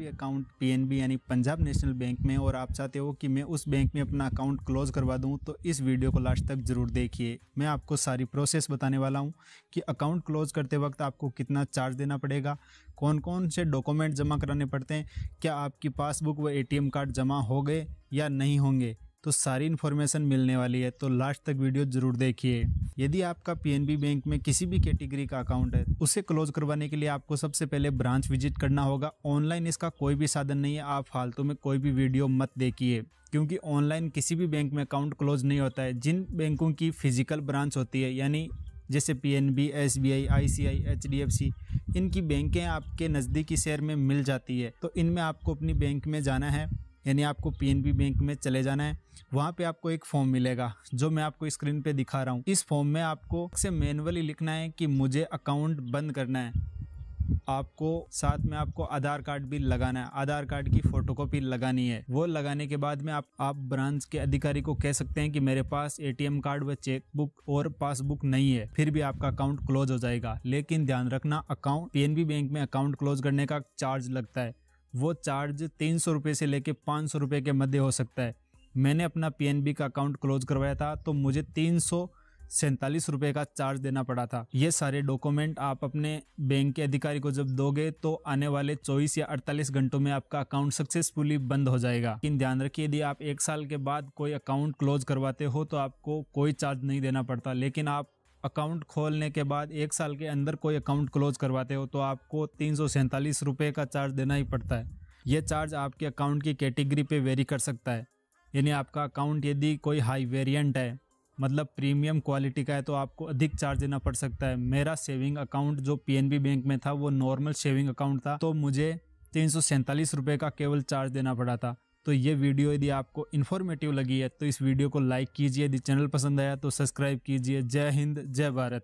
भी account PNB यानी Punjab national bank में और आप चाहते हो कि मैं उस बैंक में अपना अकाउंट क्लोज करवा दूं तो इस वीडियो को लास्ट तक ज़रूर देखिए मैं आपको सारी प्रोसेस बताने वाला हूं कि अकाउंट क्लोज करते वक्त आपको कितना चार्ज देना पड़ेगा कौन कौन से डॉक्यूमेंट जमा कराने पड़ते हैं क्या आपकी पासबुक व ए कार्ड जमा हो गए या नहीं होंगे तो सारी इन्फॉर्मेशन मिलने वाली है तो लास्ट तक वीडियो जरूर देखिए यदि आपका पी बैंक में किसी भी कैटेगरी का अकाउंट है उसे क्लोज करवाने के लिए आपको सबसे पहले ब्रांच विजिट करना होगा ऑनलाइन इसका कोई भी साधन नहीं है आप फालतू में कोई भी वीडियो मत देखिए क्योंकि ऑनलाइन किसी भी बैंक में अकाउंट क्लोज नहीं होता है जिन बैंकों की फिजिकल ब्रांच होती है यानी जैसे P N B S B I I C I H D F C इनकी बैंकें आपके नज़दीकी शहर में मिल जाती है तो इनमें आपको अपनी बैंक में जाना है यानी आपको पीएनबी बैंक में चले जाना है वहाँ पे आपको एक फॉर्म मिलेगा जो मैं आपको स्क्रीन पे दिखा रहा हूँ इस फॉर्म में आपको से मैनुअली लिखना है कि मुझे अकाउंट बंद करना है आपको साथ में आपको आधार कार्ड भी लगाना है आधार कार्ड की फोटोकॉपी लगानी है वो लगाने के बाद में आप आप ब्रांच के अधिकारी को कह सकते हैं कि मेरे पास एटीएम कार्ड व चेकबुक और पासबुक नहीं है फिर भी आपका अकाउंट क्लोज हो जाएगा लेकिन ध्यान रखना अकाउंट पीएनबी बैंक में अकाउंट क्लोज करने का चार्ज लगता है वो चार्ज तीन सौ रुपये से लेकर पाँच सौ रुपये के मध्य हो सकता है मैंने अपना पी का अकाउंट क्लोज करवाया था तो मुझे तीन सौ सैंतालीस रुपये का चार्ज देना पड़ा था ये सारे डॉक्यूमेंट आप अपने बैंक के अधिकारी को जब दोगे तो आने वाले 24 या 48 घंटों में आपका अकाउंट सक्सेसफुली बंद हो जाएगा लेकिन ध्यान रखिए यदि आप एक साल के बाद कोई अकाउंट क्लोज करवाते हो तो आपको कोई चार्ज नहीं देना पड़ता लेकिन आप अकाउंट खोलने के बाद एक साल के अंदर कोई अकाउंट क्लोज करवाते हो तो आपको तीन सौ सैंतालीस रुपये का चार्ज देना ही पड़ता है ये चार्ज आपके अकाउंट की कैटेगरी पे वेरी कर सकता है यानी आपका अकाउंट यदि कोई हाई वेरिएंट है मतलब प्रीमियम क्वालिटी का है तो आपको अधिक चार्ज देना पड़ सकता है मेरा सेविंग अकाउंट जो पी बैंक में था वो नॉर्मल सेविंग अकाउंट था तो मुझे तीन सौ का केवल चार्ज देना पड़ा था तो ये वीडियो यदि आपको इन्फॉर्मेटिव लगी है तो इस वीडियो को लाइक कीजिए यदि चैनल पसंद आया तो सब्सक्राइब कीजिए जय हिंद जय भारत